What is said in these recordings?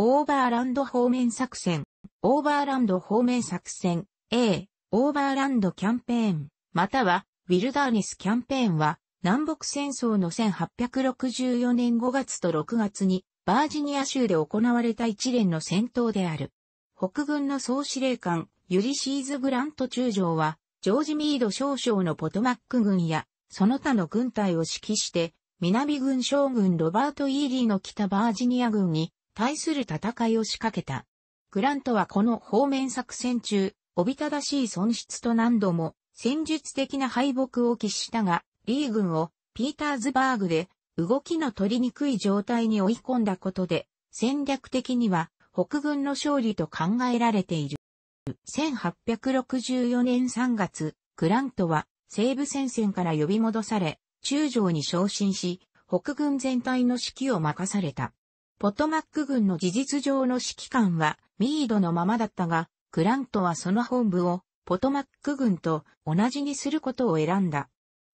オーバーランド方面作戦、オーバーランド方面作戦、A、オーバーランドキャンペーン、または、ウィルダーニスキャンペーンは、南北戦争の1864年5月と6月に、バージニア州で行われた一連の戦闘である。北軍の総司令官、ユリシーズ・グラント中将は、ジョージ・ミード少将のポトマック軍や、その他の軍隊を指揮して、南軍将軍ロバート・イーリーの北バージニア軍に対する戦いを仕掛けた。グラントはこの方面作戦中、おびただしい損失と何度も戦術的な敗北を喫したが、リー軍をピーターズバーグで動きの取りにくい状態に追い込んだことで、戦略的には北軍の勝利と考えられている。1864年3月、グラントは西部戦線から呼び戻され、中将に昇進し、北軍全体の指揮を任された。ポトマック軍の事実上の指揮官はミードのままだったが、グラントはその本部をポトマック軍と同じにすることを選んだ。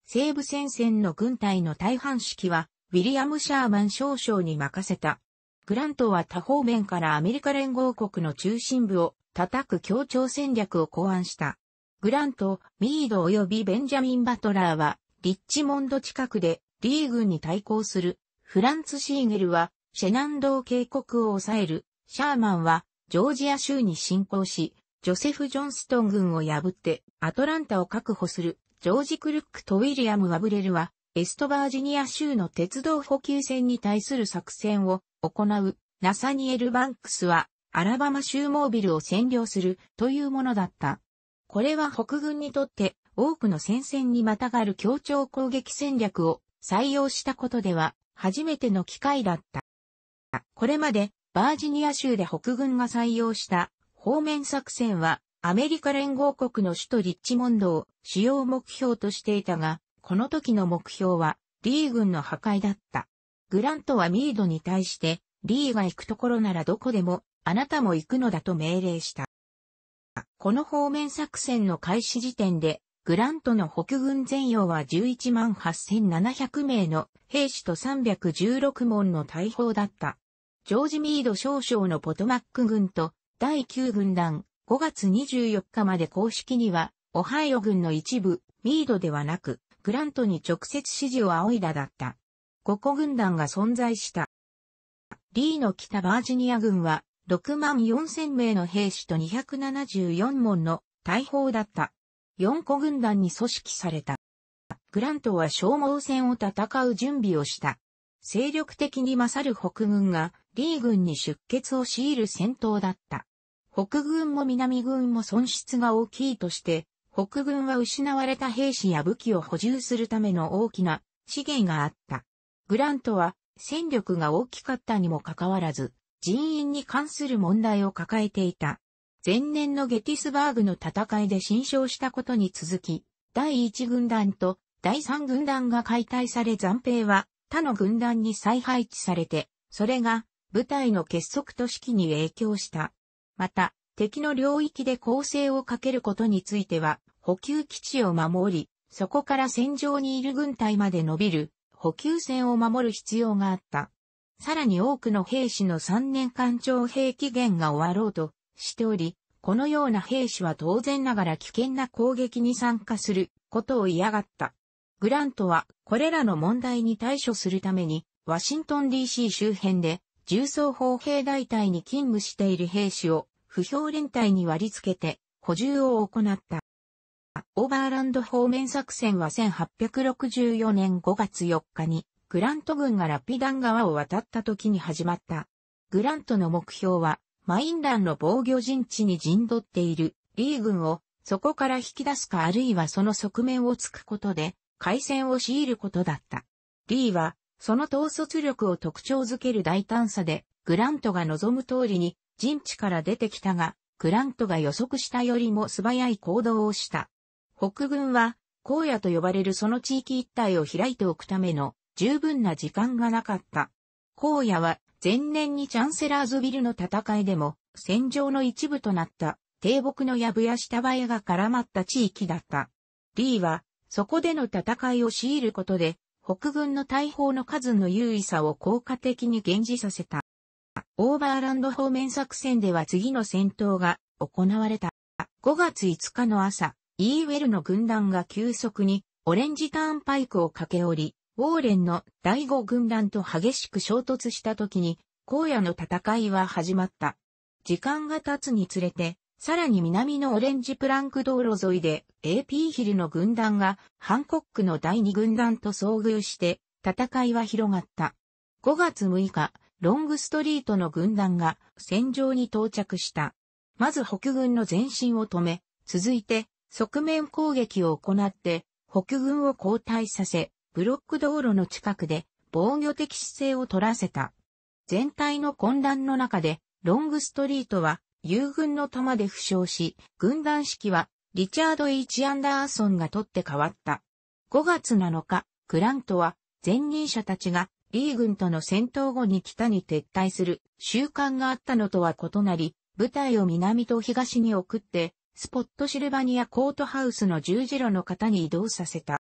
西部戦線の軍隊の大半式はウィリアム・シャーマン少将に任せた。グラントは他方面からアメリカ連合国の中心部を叩く協調戦略を考案した。グラント、ミード及びベンジャミン・バトラーは、リッチモンド近くで、リー軍に対抗する、フランツ・シーゲルは、シェナンドー渓谷を抑える、シャーマンは、ジョージア州に侵攻し、ジョセフ・ジョンストン軍を破って、アトランタを確保する、ジョージ・クルックとウィリアム・ワブレルは、エストバージニア州の鉄道補給線に対する作戦を行う、ナサニエル・バンクスは、アラバマ州モービルを占領するというものだった。これは北軍にとって多くの戦線にまたがる協調攻撃戦略を採用したことでは初めての機会だった。これまでバージニア州で北軍が採用した方面作戦はアメリカ連合国の首都リッチモンドを主要目標としていたが、この時の目標はリー軍の破壊だった。グラントはミードに対してリーが行くところならどこでもあなたも行くのだと命令した。この方面作戦の開始時点で、グラントの北軍全容は11 8700名の兵士と316門の大砲だった。ジョージ・ミード少将のポトマック軍と第9軍団5月24日まで公式にはオハイオ軍の一部ミードではなくグラントに直接指示を仰いだだった。5個軍団が存在した。リーの北バージニア軍は6万4千名の兵士と274門の大砲だった。4個軍団に組織された。グラントは消耗戦を戦う準備をした。勢力的に勝る北軍がリー軍に出血を強いる戦闘だった。北軍も南軍も損失が大きいとして、北軍は失われた兵士や武器を補充するための大きな資源があった。グラントは戦力が大きかったにもかかわらず、人員に関する問題を抱えていた。前年のゲティスバーグの戦いで新勝したことに続き、第1軍団と第3軍団が解体され暫定は他の軍団に再配置されて、それが部隊の結束と指揮に影響した。また、敵の領域で攻勢をかけることについては、補給基地を守り、そこから戦場にいる軍隊まで伸びる補給線を守る必要があった。さらに多くの兵士の3年間徴兵期限が終わろうとしており、このような兵士は当然ながら危険な攻撃に参加することを嫌がった。グラントはこれらの問題に対処するために、ワシントン DC 周辺で重装砲兵大隊に勤務している兵士を不評連隊に割り付けて補充を行った。オーバーランド方面作戦は1864年5月4日にグラント軍がラピダン川を渡った時に始まった。グラントの目標はマインランの防御陣地に陣取っているリー軍をそこから引き出すかあるいはその側面を突くことで海戦を強いることだった。リーはその統率力を特徴づける大胆さで、グラントが望む通りに陣地から出てきたが、グラントが予測したよりも素早い行動をした。北軍は、荒野と呼ばれるその地域一帯を開いておくための十分な時間がなかった。荒野は前年にチャンセラーズビルの戦いでも戦場の一部となった低木の藪や下映えが絡まった地域だった。リーはそこでの戦いを強いることで北軍の大砲の数の優位さを効果的に現示させた。オーバーランド方面作戦では次の戦闘が行われた。5月5日の朝、イーウェルの軍団が急速にオレンジターンパイクを駆け下り、ウォーレンの第5軍団と激しく衝突した時に、荒野の戦いは始まった。時間が経つにつれて、さらに南のオレンジプランク道路沿いで AP ヒルの軍団がハンコックの第二軍団と遭遇して戦いは広がった。5月6日、ロングストリートの軍団が戦場に到着した。まず北軍の前進を止め、続いて側面攻撃を行って北軍を後退させ、ブロック道路の近くで防御的姿勢を取らせた。全体の混乱の中でロングストリートは友軍の弾で負傷し、軍団指揮はリチャード・チ・アンダーソンが取って変わった。5月7日、クラントは前任者たちがリー軍との戦闘後に北に撤退する習慣があったのとは異なり、部隊を南と東に送って、スポットシルバニアコートハウスの十字路の方に移動させた。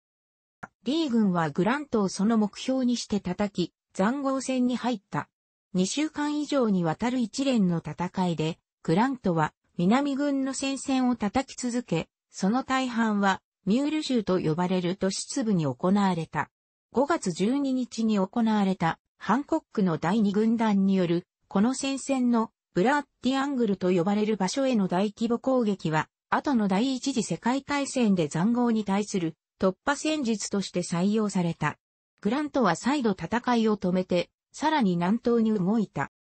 リー軍はグラントをその目標にして叩き、残壕戦に入った。2週間以上にわたる一連の戦いで、グラントは南軍の戦線を叩き続け、その大半はミュール州と呼ばれる都市部に行われた。5月12日に行われたハンコックの第2軍団によるこの戦線のブラッディアングルと呼ばれる場所への大規模攻撃は後の第一次世界大戦で残壕に対する突破戦術として採用された。グラントは再度戦いを止めて、さらに南東に動いた。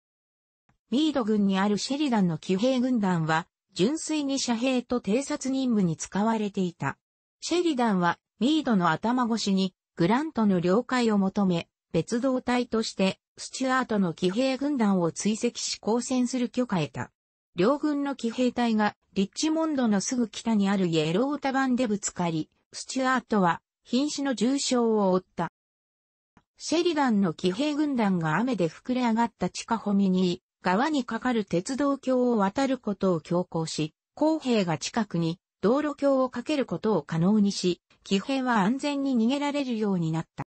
ミード軍にあるシェリダンの騎兵軍団は、純粋に遮蔽と偵察任務に使われていた。シェリダンは、ミードの頭越しに、グラントの了解を求め、別動隊として、スチュアートの騎兵軍団を追跡し交戦する許可へた。両軍の騎兵隊が、リッチモンドのすぐ北にあるイエロータバンでぶつかり、スチュアートは、瀕死の重傷を負った。シェリダンの騎兵軍団が雨で膨れ上がった地下ホミニー、川に架かる鉄道橋を渡ることを強行し、公平が近くに道路橋を架けることを可能にし、騎兵は安全に逃げられるようになった。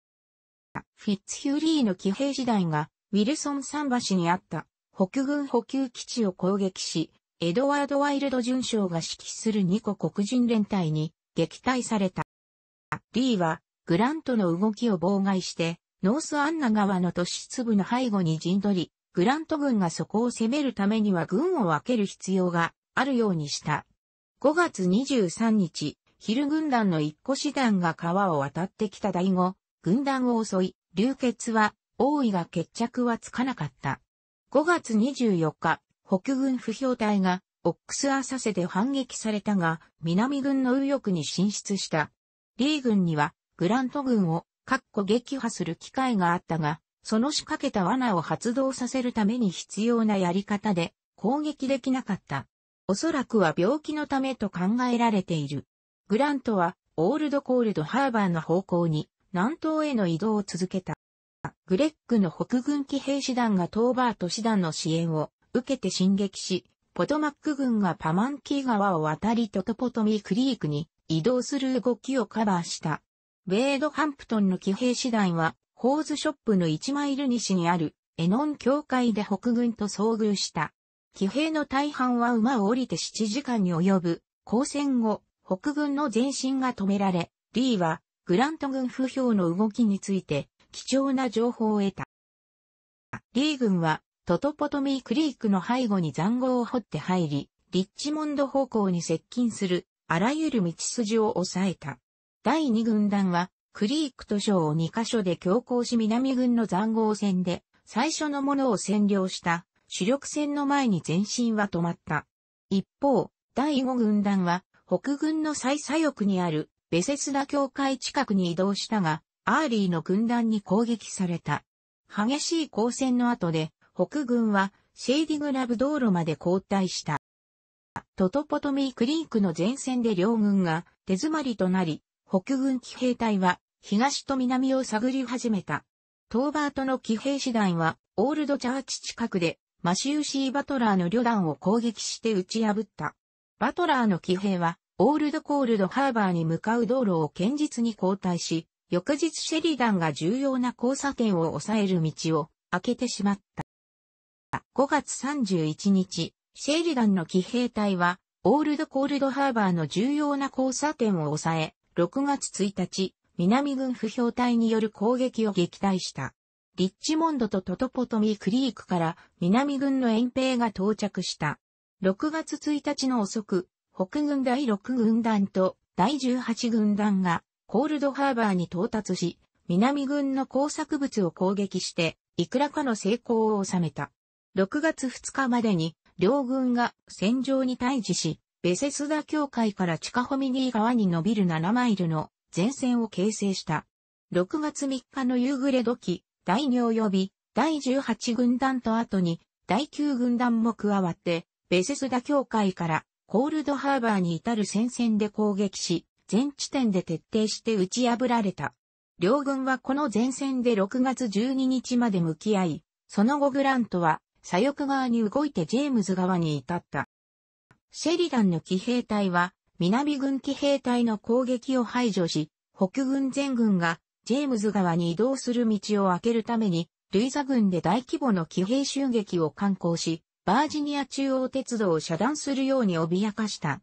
フィッツヒューリーの騎兵時代が、ウィルソン桟橋にあった北軍補給基地を攻撃し、エドワード・ワイルド准将が指揮する2個黒人連隊に撃退された。リーは、グラントの動きを妨害して、ノースアンナ川の都市粒の背後に陣取り、グラント軍がそこを攻めるためには軍を分ける必要があるようにした。5月23日、ヒル軍団の一個師団が川を渡ってきた第五、軍団を襲い、流血は、王位が決着はつかなかった。5月24日、北軍不評隊が、オックスアサセで反撃されたが、南軍の右翼に進出した。リー軍には、グラント軍を、各個撃破する機会があったが、その仕掛けた罠を発動させるために必要なやり方で攻撃できなかった。おそらくは病気のためと考えられている。グラントはオールドコールドハーバーの方向に南東への移動を続けた。グレッグの北軍騎兵師団がトーバート士団の支援を受けて進撃し、ポトマック軍がパマンキー川を渡りトトポトミークリークに移動する動きをカバーした。ウェードハンプトンの騎兵師団はホーズショップの1マイル西にあるエノン教会で北軍と遭遇した。騎兵の大半は馬を降りて7時間に及ぶ交戦後、北軍の前進が止められ、リーはグラント軍不評の動きについて貴重な情報を得た。リー軍はトトポトミークリークの背後に残壕を掘って入り、リッチモンド方向に接近するあらゆる道筋を抑えた。第2軍団はクリークと省を2カ所で強行し南軍の残壕戦で最初のものを占領した主力戦の前に前進は止まった。一方、第5軍団は北軍の最左翼にあるベセスダ教会近くに移動したが、アーリーの軍団に攻撃された。激しい交戦の後で、北軍はシェーディグラブ道路まで後退した。トトポトミークリークの前線で両軍が手詰まりとなり、北軍騎兵隊は東と南を探り始めた。トーバートの騎兵師団はオールドチャーチ近くでマシウシー・バトラーの旅団を攻撃して打ち破った。バトラーの騎兵はオールドコールドハーバーに向かう道路を堅実に交代し、翌日シェリダンが重要な交差点を抑える道を開けてしまった。5月31日、シェリダンの騎兵隊は、オールドコールドハーバーの重要な交差点を抑え、6月1日、南軍不評隊による攻撃を撃退した。リッチモンドとトトポトミークリークから南軍の遠兵が到着した。6月1日の遅く、北軍第6軍団と第18軍団がコールドハーバーに到達し、南軍の工作物を攻撃して、いくらかの成功を収めた。6月2日までに両軍が戦場に対峙し、ベセスダ教会から地下ホミニー川に伸びる7マイルの前線を形成した。6月3日の夕暮れ時、第2及び第18軍団と後に第9軍団も加わって、ベセスダ教会からコールドハーバーに至る戦線で攻撃し、全地点で徹底して打ち破られた。両軍はこの前線で6月12日まで向き合い、その後グラントは左翼側に動いてジェームズ側に至った。シェリダンの騎兵隊は、南軍騎兵隊の攻撃を排除し、北軍全軍が、ジェームズ川に移動する道を開けるために、ルイザ軍で大規模の騎兵襲撃を敢行し、バージニア中央鉄道を遮断するように脅かした。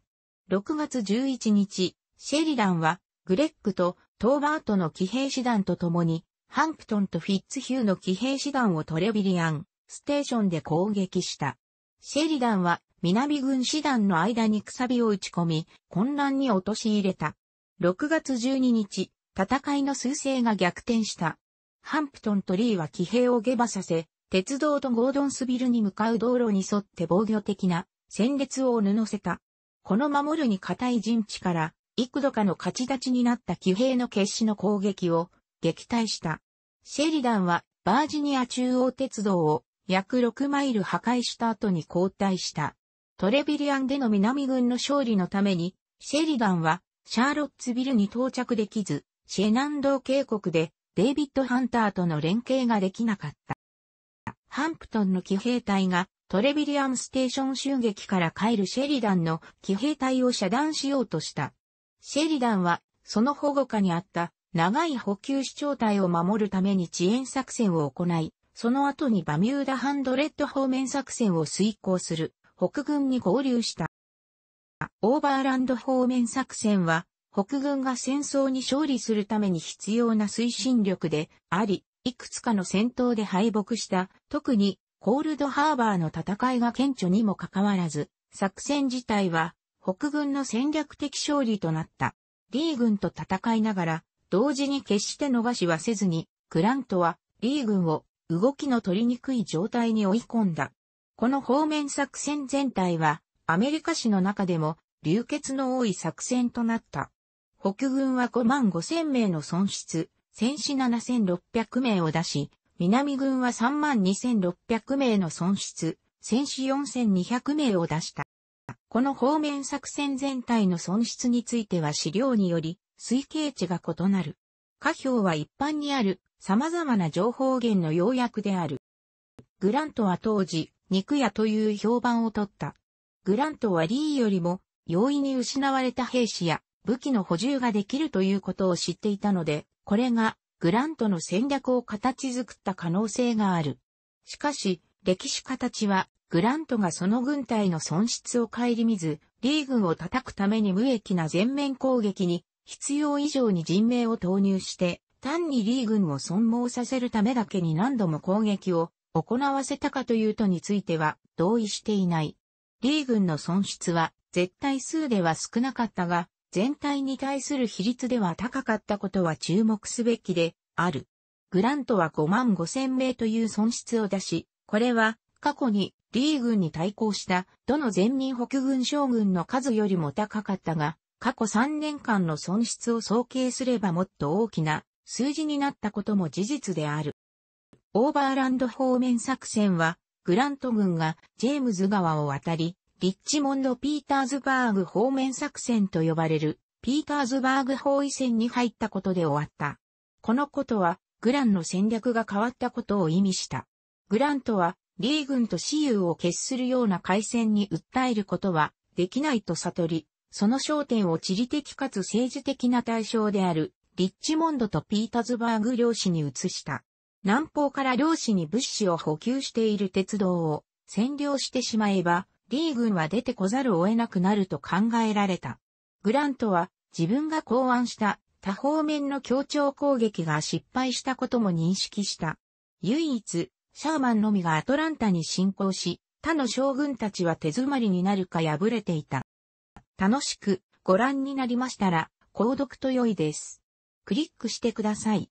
6月11日、シェリダンは、グレッグとトーバートの騎兵師団と共に、ハンプトンとフィッツヒューの騎兵師団をトレビリアン、ステーションで攻撃した。シェリダンは南軍師団の間にくさびを打ち込み、混乱に陥れた。6月12日、戦いの趨勢が逆転した。ハンプトンとリーは騎兵を下馬させ、鉄道とゴードンスビルに向かう道路に沿って防御的な戦列を布せた。この守るに固い陣地から、幾度かの勝ち立ちになった騎兵の決死の攻撃を撃退した。シェリダンはバージニア中央鉄道を約6マイル破壊した後に交代した。トレビリアンでの南軍の勝利のために、シェリダンはシャーロッツビルに到着できず、シェナンドー渓谷でデイビッド・ハンターとの連携ができなかった。ハンプトンの騎兵隊がトレビリアンステーション襲撃から帰るシェリダンの騎兵隊を遮断しようとした。シェリダンはその保護下にあった長い補給主張隊を守るために遅延作戦を行い、その後にバミューダハンドレッド方面作戦を遂行する。北軍に合流した。オーバーランド方面作戦は、北軍が戦争に勝利するために必要な推進力であり、いくつかの戦闘で敗北した、特にコールドハーバーの戦いが顕著にもかかわらず、作戦自体は北軍の戦略的勝利となった。リー軍と戦いながら、同時に決して逃しはせずに、クラントはリー軍を動きの取りにくい状態に追い込んだ。この方面作戦全体は、アメリカ史の中でも、流血の多い作戦となった。北軍は5万5千名の損失、戦死7600名を出し、南軍は3万2600名の損失、戦死4200名を出した。この方面作戦全体の損失については資料により推計値が異なる。下表は一般にある様々な情報源の要約である。グラントは当時、肉屋という評判を取った。グラントはリーよりも、容易に失われた兵士や武器の補充ができるということを知っていたので、これがグラントの戦略を形作った可能性がある。しかし、歴史家たちは、グラントがその軍隊の損失を顧みず、リー軍を叩くために無益な全面攻撃に、必要以上に人命を投入して、単にリー軍を損耗させるためだけに何度も攻撃を行わせたかというとについては同意していない。リー軍の損失は絶対数では少なかったが、全体に対する比率では高かったことは注目すべきである。グラントは5万5千名という損失を出し、これは過去にリー軍に対抗したどの前任北軍将軍の数よりも高かったが、過去3年間の損失を総計すればもっと大きな数字になったことも事実である。オーバーランド方面作戦は、グラント軍がジェームズ川を渡り、リッチモンド・ピーターズバーグ方面作戦と呼ばれる、ピーターズバーグ包囲戦に入ったことで終わった。このことは、グランの戦略が変わったことを意味した。グラントは、リー軍と私有を決するような海戦に訴えることは、できないと悟り、その焦点を地理的かつ政治的な対象である、リッチモンドとピーターズバーグ領主に移した。南方から漁師に物資を補給している鉄道を占領してしまえば、リー軍は出てこざるを得なくなると考えられた。グラントは自分が考案した多方面の協調攻撃が失敗したことも認識した。唯一、シャーマンのみがアトランタに侵攻し、他の将軍たちは手詰まりになるか破れていた。楽しくご覧になりましたら、購読と良いです。クリックしてください。